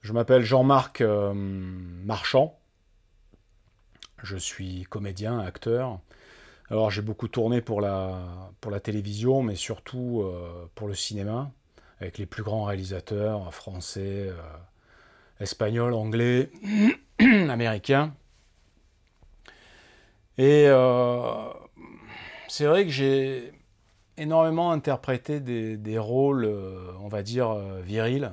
Je m'appelle Jean-Marc euh, Marchand. Je suis comédien, acteur. Alors j'ai beaucoup tourné pour la, télévision, mais surtout euh, pour le cinéma, avec les plus grands réalisateurs euh, français, espagnols, anglais, américains. Et c'est vrai que j'ai énormément interprété des, des rôles, on va dire, virils,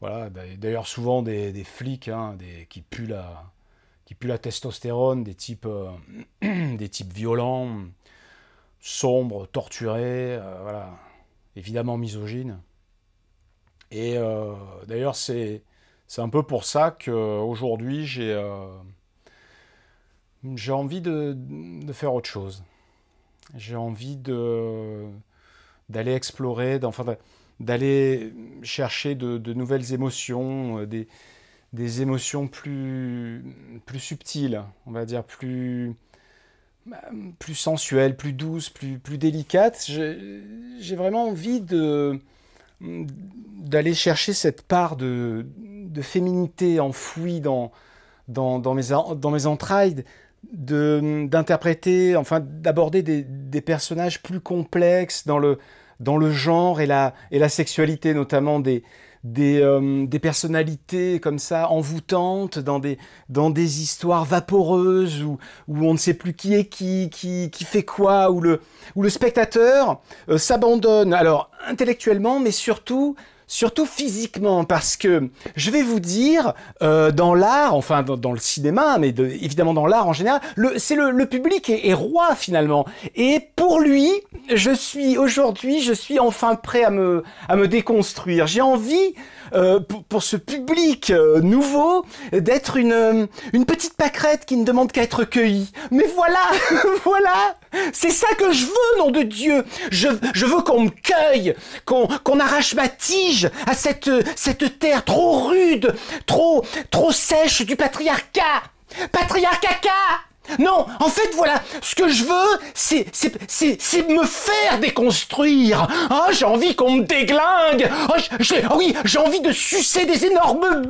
voilà, d'ailleurs souvent des, flics hein, des, qui, puent la, testostérone, des types, euh, violents, sombres, torturés, euh, voilà, évidemment misogynes. Et euh, d'ailleurs c'est, un peu pour ça qu'aujourd'hui j'ai, j'ai envie de faire autre chose. J'ai envie de d'aller explorer, d'enfin d'aller chercher de, nouvelles émotions, euh, des, émotions plus, plus subtiles, on va dire plus, bah, plus sensuelles, plus douces, plus, plus délicates. J'ai vraiment envie d'aller chercher cette part de, féminité enfouie dans, dans, mes, dans mes entrailles, d'interpréter, enfin d'aborder des, des, personnages plus complexes dans le, dans le genre et la, sexualité, notamment euh, des, personnalités comme ça, envoûtantes, dans des, dans des histoires vaporeuses où, on ne sait plus qui est qui, qui, fait quoi, où le, le spectateur euh, s'abandonne, alors intellectuellement, mais surtout surtout physiquement, parce que je vais vous dire, euh, dans l'art, enfin dans, le cinéma, mais évidemment dans l'art en général, c'est le, public est, est, roi finalement. Et pour lui, je suis aujourd'hui, je suis enfin prêt à me, à me déconstruire. J'ai envie, euh, pour, ce public euh, nouveau, d'être une, une petite pâquerette qui ne demande qu'à être cueillie. Mais voilà, voilà c'est ça que je veux, nom de Dieu. Je, veux qu'on me cueille, qu'on arrache ma tige à cette, cette terre trop rude, trop, trop sèche du patriarcat. patriarcat. non, en fait, voilà, ce que je veux, c'est, c'est, me faire déconstruire. Oh, j'ai envie qu'on me déglingue. Oh, ah oui, j'ai envie de sucer des énormes